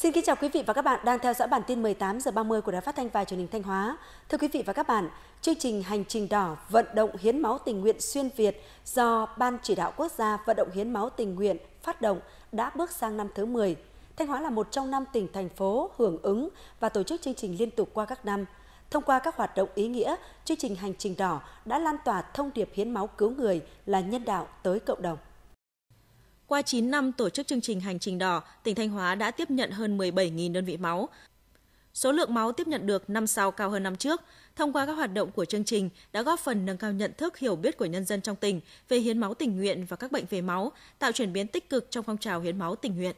Xin kính chào quý vị và các bạn đang theo dõi bản tin 18 giờ 30 của Đài Phát thanh và Truyền hình Thanh Hóa. Thưa quý vị và các bạn, chương trình Hành trình đỏ vận động hiến máu tình nguyện xuyên Việt do Ban chỉ đạo quốc gia vận động hiến máu tình nguyện phát động đã bước sang năm thứ 10. Thanh Hóa là một trong năm tỉnh thành phố hưởng ứng và tổ chức chương trình liên tục qua các năm. Thông qua các hoạt động ý nghĩa, chương trình Hành trình đỏ đã lan tỏa thông điệp hiến máu cứu người là nhân đạo tới cộng đồng. Qua 9 năm tổ chức chương trình Hành trình đỏ, tỉnh Thanh Hóa đã tiếp nhận hơn 17.000 đơn vị máu. Số lượng máu tiếp nhận được năm sau cao hơn năm trước. Thông qua các hoạt động của chương trình đã góp phần nâng cao nhận thức hiểu biết của nhân dân trong tỉnh về hiến máu tình nguyện và các bệnh về máu, tạo chuyển biến tích cực trong phong trào hiến máu tình nguyện.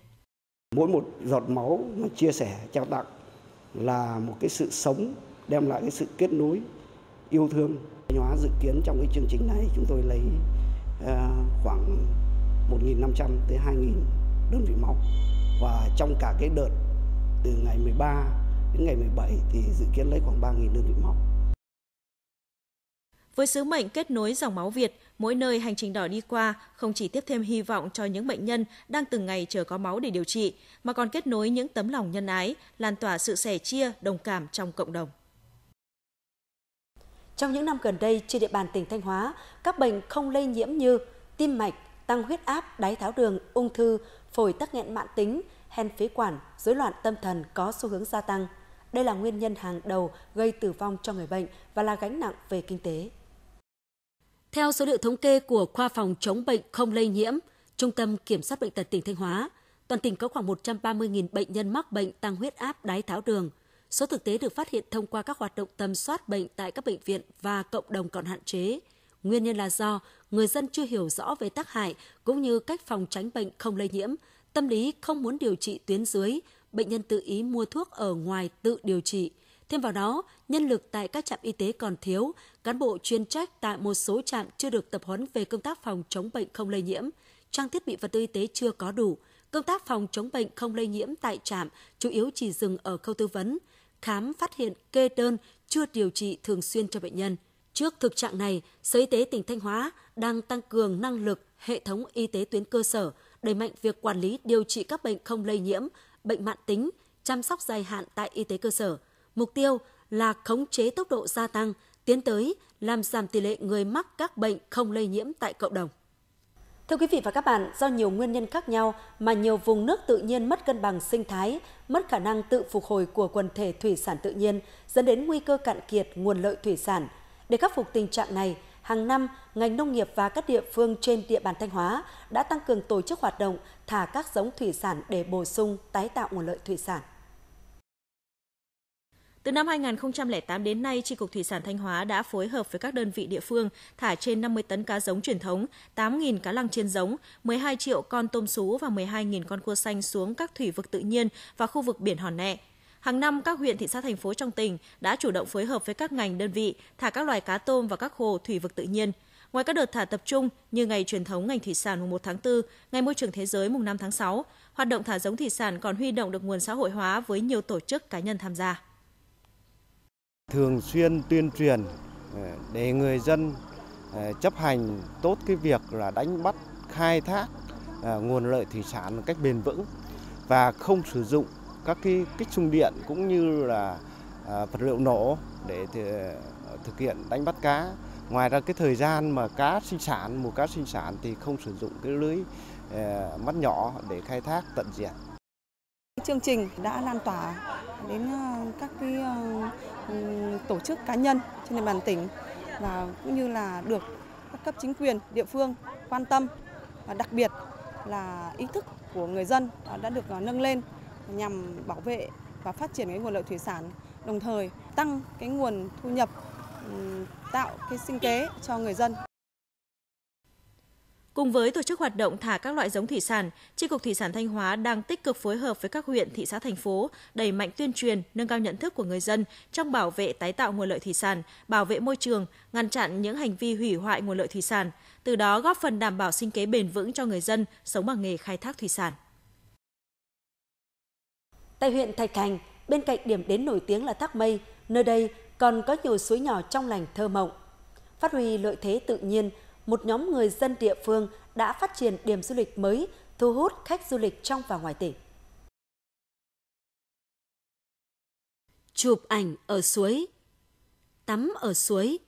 Mỗi một giọt máu mà chia sẻ trao tặng là một cái sự sống đem lại cái sự kết nối yêu thương Thanh Hóa dự kiến trong cái chương trình này chúng tôi lấy uh, khoảng 1.500 tới 2.000 đơn vị máu và trong cả cái đợt từ ngày 13 đến ngày 17 thì dự kiến lấy khoảng 3.000 đơn vị máu. Với sứ mệnh kết nối dòng máu Việt, mỗi nơi hành trình đỏ đi qua không chỉ tiếp thêm hy vọng cho những bệnh nhân đang từng ngày chờ có máu để điều trị, mà còn kết nối những tấm lòng nhân ái, lan tỏa sự sẻ chia, đồng cảm trong cộng đồng. Trong những năm gần đây, trên địa bàn tỉnh Thanh Hóa, các bệnh không lây nhiễm như tim mạch, tăng huyết áp, đái tháo đường, ung thư, phổi tắc nghẽn mãn tính, hen phế quản, rối loạn tâm thần có xu hướng gia tăng. Đây là nguyên nhân hàng đầu gây tử vong cho người bệnh và là gánh nặng về kinh tế. Theo số liệu thống kê của khoa phòng chống bệnh không lây nhiễm, Trung tâm Kiểm soát Bệnh tật tỉnh Thanh Hóa, toàn tỉnh có khoảng 130.000 bệnh nhân mắc bệnh tăng huyết áp đái tháo đường. Số thực tế được phát hiện thông qua các hoạt động tầm soát bệnh tại các bệnh viện và cộng đồng còn hạn chế. Nguyên nhân là do người dân chưa hiểu rõ về tác hại cũng như cách phòng tránh bệnh không lây nhiễm, tâm lý không muốn điều trị tuyến dưới, bệnh nhân tự ý mua thuốc ở ngoài tự điều trị. Thêm vào đó, nhân lực tại các trạm y tế còn thiếu, cán bộ chuyên trách tại một số trạm chưa được tập huấn về công tác phòng chống bệnh không lây nhiễm, trang thiết bị vật tư y tế chưa có đủ, công tác phòng chống bệnh không lây nhiễm tại trạm chủ yếu chỉ dừng ở khâu tư vấn, khám phát hiện kê đơn chưa điều trị thường xuyên cho bệnh nhân – Trước thực trạng này, Sở Y tế tỉnh Thanh Hóa đang tăng cường năng lực hệ thống y tế tuyến cơ sở, đẩy mạnh việc quản lý điều trị các bệnh không lây nhiễm, bệnh mạng tính, chăm sóc dài hạn tại y tế cơ sở. Mục tiêu là khống chế tốc độ gia tăng, tiến tới làm giảm tỷ lệ người mắc các bệnh không lây nhiễm tại cộng đồng. Thưa quý vị và các bạn, do nhiều nguyên nhân khác nhau mà nhiều vùng nước tự nhiên mất cân bằng sinh thái, mất khả năng tự phục hồi của quần thể thủy sản tự nhiên, dẫn đến nguy cơ cạn kiệt nguồn lợi thủy sản – để khắc phục tình trạng này, hàng năm, ngành nông nghiệp và các địa phương trên địa bàn Thanh Hóa đã tăng cường tổ chức hoạt động thả các giống thủy sản để bổ sung, tái tạo nguồn lợi thủy sản. Từ năm 2008 đến nay, Tri Cục Thủy sản Thanh Hóa đã phối hợp với các đơn vị địa phương thả trên 50 tấn cá giống truyền thống, 8.000 cá lăng trên giống, 12 triệu con tôm sú và 12.000 con cua xanh xuống các thủy vực tự nhiên và khu vực biển Hòn Nẹ, Hàng năm, các huyện, thị xã, thành phố trong tỉnh đã chủ động phối hợp với các ngành đơn vị thả các loài cá tôm và các hồ thủy vực tự nhiên. Ngoài các đợt thả tập trung như ngày truyền thống ngành thủy sản mùng 1 tháng 4, ngày môi trường thế giới mùng 5 tháng 6, hoạt động thả giống thủy sản còn huy động được nguồn xã hội hóa với nhiều tổ chức cá nhân tham gia. Thường xuyên tuyên truyền ờ, để người dân ờ, chấp hành tốt cái việc là đánh bắt khai thác ờ, nguồn lợi thủy sản một cách bền vững và không sử dụng các cái kích trung điện cũng như là à, vật liệu nổ để thực hiện đánh bắt cá. Ngoài ra cái thời gian mà cá sinh sản, mùa cá sinh sản thì không sử dụng cái lưới à, mắt nhỏ để khai thác tận diện. Chương trình đã lan tỏa đến à, các cái tổ chức cá nhân trên địa bàn tỉnh và cũng như là được các cấp chính quyền địa phương quan tâm và đặc biệt là ý thức của người dân đã được nâng lên nhằm bảo vệ và phát triển cái nguồn lợi thủy sản, đồng thời tăng cái nguồn thu nhập ừ, tạo cái sinh kế cho người dân. Cùng với tổ chức hoạt động thả các loại giống thủy sản, tri cục Thủy sản Thanh Hóa đang tích cực phối hợp với các huyện, thị xã, thành phố đẩy mạnh tuyên truyền, nâng cao nhận thức của người dân trong bảo vệ tái tạo nguồn lợi thủy sản, bảo vệ môi trường, ngăn chặn những hành vi hủy hoại nguồn lợi thủy sản, từ đó góp phần đảm bảo sinh kế bền vững cho người dân sống bằng nghề khai thác thủy sản. Tại huyện Thạch Thành, bên cạnh điểm đến nổi tiếng là Thác Mây, nơi đây còn có nhiều suối nhỏ trong lành thơ mộng. Phát huy lợi thế tự nhiên, một nhóm người dân địa phương đã phát triển điểm du lịch mới thu hút khách du lịch trong và ngoài tỉnh. Chụp ảnh ở suối, tắm ở suối,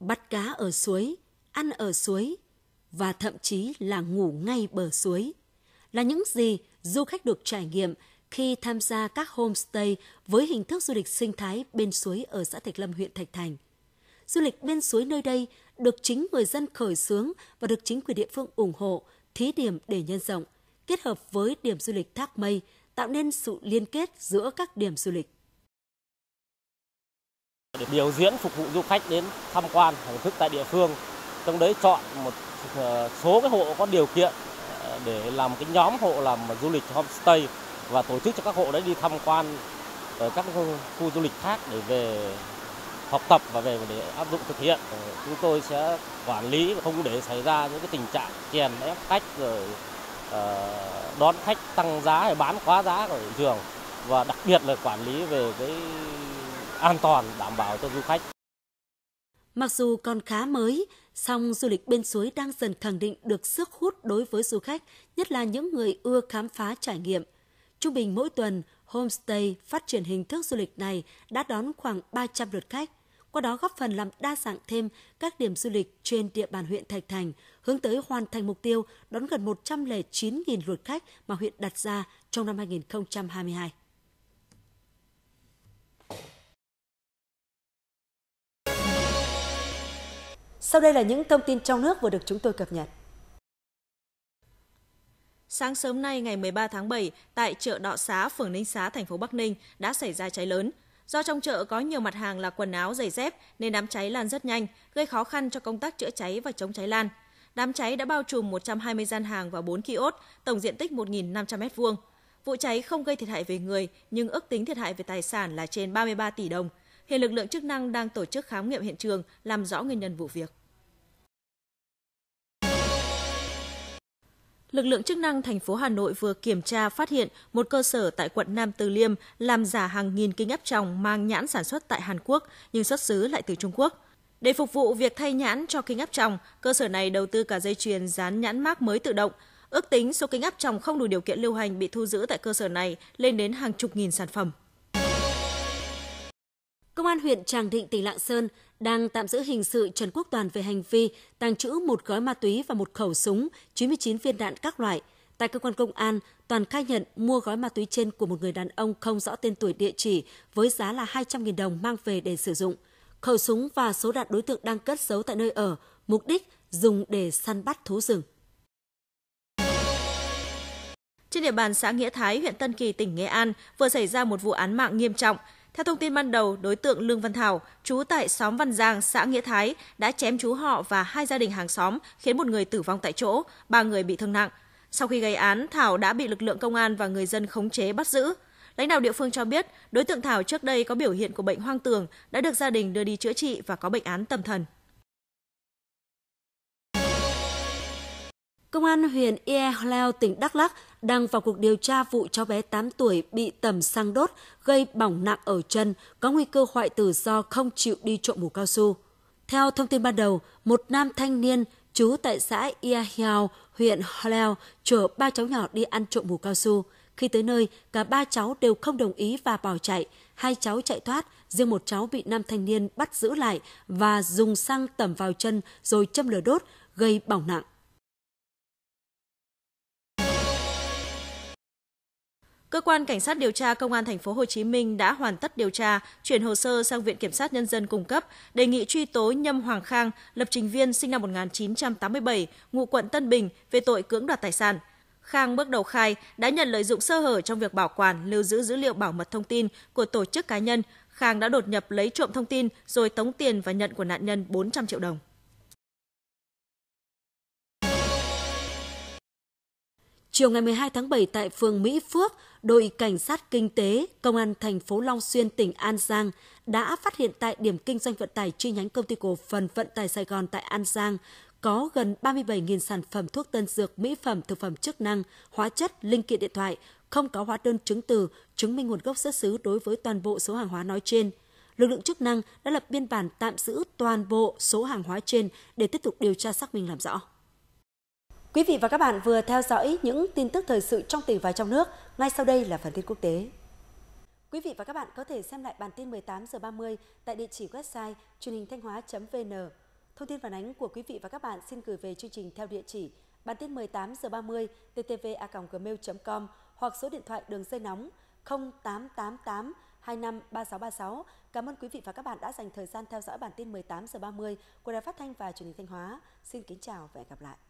bắt cá ở suối, ăn ở suối và thậm chí là ngủ ngay bờ suối là những gì du khách được trải nghiệm khi tham gia các homestay với hình thức du lịch sinh thái bên suối ở xã Thạch Lâm, huyện Thạch Thành. Du lịch bên suối nơi đây được chính người dân khởi xướng và được chính quyền địa phương ủng hộ, thí điểm để nhân rộng, kết hợp với điểm du lịch Thác Mây, tạo nên sự liên kết giữa các điểm du lịch. Để biểu diễn phục vụ du khách đến tham quan thưởng thức tại địa phương, trong đấy chọn một ờ, số cái hộ có điều kiện ờ, để làm cái nhóm hộ làm du lịch homestay và tổ chức cho các hộ đấy đi tham quan ở các khu du lịch khác để về học tập và về để áp dụng thực hiện ờ, chúng tôi sẽ quản lý không để xảy ra những cái tình trạng chèn ép khách rồi ờ, đón khách tăng giá hay bán quá giá ở thị trường và đặc biệt là quản lý về cái an toàn đảm bảo cho du khách. Mặc dù còn khá mới, song du lịch bên suối đang dần khẳng định được sức hút đối với du khách, nhất là những người ưa khám phá trải nghiệm – Trung bình mỗi tuần, homestay phát triển hình thức du lịch này đã đón khoảng 300 lượt khách, qua đó góp phần làm đa dạng thêm các điểm du lịch trên địa bàn huyện Thạch Thành, hướng tới hoàn thành mục tiêu đón gần 109.000 lượt khách mà huyện đặt ra trong năm 2022. Sau đây là những thông tin trong nước vừa được chúng tôi cập nhật. Sáng sớm nay ngày 13 tháng 7, tại chợ Đọ Xá, phường Ninh Xá, thành phố Bắc Ninh đã xảy ra cháy lớn. Do trong chợ có nhiều mặt hàng là quần áo, giày dép nên đám cháy lan rất nhanh, gây khó khăn cho công tác chữa cháy và chống cháy lan. Đám cháy đã bao trùm 120 gian hàng và 4 kiosk, tổng diện tích 1.500 m2. Vụ cháy không gây thiệt hại về người, nhưng ước tính thiệt hại về tài sản là trên 33 tỷ đồng. Hiện lực lượng chức năng đang tổ chức khám nghiệm hiện trường, làm rõ nguyên nhân vụ việc. lực lượng chức năng thành phố Hà Nội vừa kiểm tra phát hiện một cơ sở tại quận Nam Từ Liêm làm giả hàng nghìn kính áp tròng mang nhãn sản xuất tại Hàn Quốc nhưng xuất xứ lại từ Trung Quốc. Để phục vụ việc thay nhãn cho kính áp tròng, cơ sở này đầu tư cả dây chuyền dán nhãn mác mới tự động. Ước tính số kính áp tròng không đủ điều kiện lưu hành bị thu giữ tại cơ sở này lên đến hàng chục nghìn sản phẩm. Công an huyện Tràng Định, tỉnh Lạng Sơn đang tạm giữ hình sự Trần Quốc Toàn về hành vi tàng trữ một gói ma túy và một khẩu súng, 99 viên đạn các loại. Tại cơ quan công an, Toàn khai nhận mua gói ma túy trên của một người đàn ông không rõ tên tuổi địa chỉ với giá là 200.000 đồng mang về để sử dụng. Khẩu súng và số đạn đối tượng đang cất giấu tại nơi ở, mục đích dùng để săn bắt thú rừng. Trên địa bàn xã Nghĩa Thái, huyện Tân Kỳ, tỉnh Nghệ An vừa xảy ra một vụ án mạng nghiêm trọng theo thông tin ban đầu, đối tượng Lương Văn Thảo, trú tại xóm Văn Giang, xã Nghĩa Thái, đã chém chú họ và hai gia đình hàng xóm, khiến một người tử vong tại chỗ, ba người bị thương nặng. Sau khi gây án, Thảo đã bị lực lượng công an và người dân khống chế bắt giữ. Lãnh đạo địa phương cho biết, đối tượng Thảo trước đây có biểu hiện của bệnh hoang tưởng, đã được gia đình đưa đi chữa trị và có bệnh án tâm thần. Công an huyện Ie Leo, tỉnh Đắk Lắk đang vào cuộc điều tra vụ cháu bé 8 tuổi bị tẩm xăng đốt gây bỏng nặng ở chân, có nguy cơ hoại tử do không chịu đi trộm mũ cao su. Theo thông tin ban đầu, một nam thanh niên trú tại xã Ie Hiao, huyện Leo chở ba cháu nhỏ đi ăn trộm mũ cao su. Khi tới nơi, cả ba cháu đều không đồng ý và bỏ chạy. Hai cháu chạy thoát, riêng một cháu bị nam thanh niên bắt giữ lại và dùng xăng tẩm vào chân rồi châm lửa đốt, gây bỏng nặng. Cơ quan cảnh sát điều tra Công an thành phố Hồ Chí Minh đã hoàn tất điều tra, chuyển hồ sơ sang Viện kiểm sát nhân dân cung cấp, đề nghị truy tố Nhâm Hoàng Khang, lập trình viên sinh năm 1987, ngụ quận Tân Bình về tội cưỡng đoạt tài sản. Khang bước đầu khai đã nhận lợi dụng sơ hở trong việc bảo quản, lưu giữ dữ liệu bảo mật thông tin của tổ chức cá nhân. Khang đã đột nhập lấy trộm thông tin rồi tống tiền và nhận của nạn nhân 400 triệu đồng. Chiều ngày 12 tháng 7 tại phường Mỹ Phước, đội cảnh sát kinh tế công an thành phố Long Xuyên tỉnh An Giang đã phát hiện tại điểm kinh doanh vận tải chi nhánh công ty cổ phần vận tải Sài Gòn tại An Giang có gần 37.000 sản phẩm thuốc tân dược, mỹ phẩm, thực phẩm chức năng, hóa chất, linh kiện điện thoại không có hóa đơn chứng từ chứng minh nguồn gốc xuất xứ đối với toàn bộ số hàng hóa nói trên. Lực lượng chức năng đã lập biên bản tạm giữ toàn bộ số hàng hóa trên để tiếp tục điều tra xác minh làm rõ. Quý vị và các bạn vừa theo dõi những tin tức thời sự trong tỉnh và trong nước. Ngay sau đây là phần tin quốc tế. Quý vị và các bạn có thể xem lại bản tin 18 giờ 30 tại địa chỉ website truyền hình thanh hóa.vn. Thông tin phản ánh của quý vị và các bạn xin gửi về chương trình theo địa chỉ bản tin 18 giờ 30 ttva@gmail.com hoặc số điện thoại đường dây nóng 0888 25 3636. Cảm ơn quý vị và các bạn đã dành thời gian theo dõi bản tin 18 giờ 30 của Đài Phát thanh và Truyền hình Thanh Hóa. Xin kính chào và hẹn gặp lại.